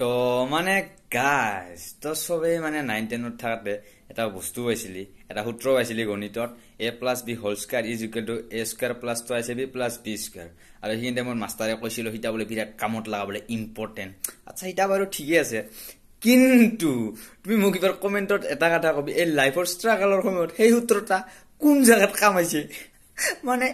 তো মানে গাছ তো সবে মানে নাইন টেনত থাকতে এটা বস্তু পাইছিলি এটা সূত্ৰ পাইছিলি গণিতত a plus b whole square is equal to a square plus two আছে বি প্লাছ বি স্কুৱাৰ আৰু সেইখিনি টাইমত মাষ্টাৰে কৈছিলোঁ সিটা বোলে বিৰাট কামত লগাবলৈ ইম্পৰ্টেণ্ট আচ্ছা সিটা বাৰু ঠিকে আছে কিন্তু তুমি মোক এবাৰ কমেণ্টত এটা কথা কবি এই লাইফৰ ষ্ট্ৰাগলৰ সময়ত সেই সূত্ৰটা কোন জেগাত কামাইছে মানে